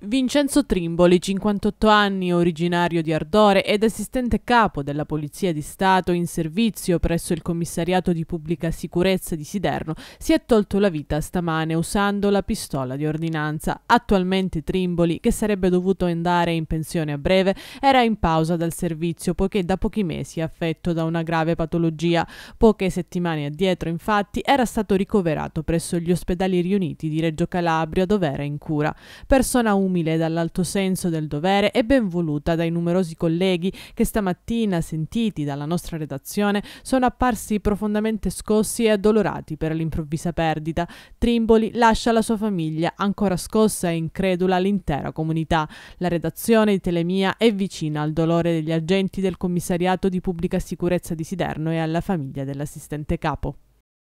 Vincenzo Trimboli, 58 anni, originario di Ardore ed assistente capo della Polizia di Stato in servizio presso il Commissariato di Pubblica Sicurezza di Siderno, si è tolto la vita stamane usando la pistola di ordinanza. Attualmente Trimboli, che sarebbe dovuto andare in pensione a breve, era in pausa dal servizio poiché da pochi mesi è affetto da una grave patologia. Poche settimane addietro, infatti, era stato ricoverato presso gli ospedali riuniti di Reggio Calabria dove era in cura. Persona 1 umile dall'alto senso del dovere e ben voluta dai numerosi colleghi che stamattina, sentiti dalla nostra redazione, sono apparsi profondamente scossi e addolorati per l'improvvisa perdita. Trimboli lascia la sua famiglia, ancora scossa e incredula l'intera comunità. La redazione di Telemia è vicina al dolore degli agenti del commissariato di pubblica sicurezza di Siderno e alla famiglia dell'assistente capo.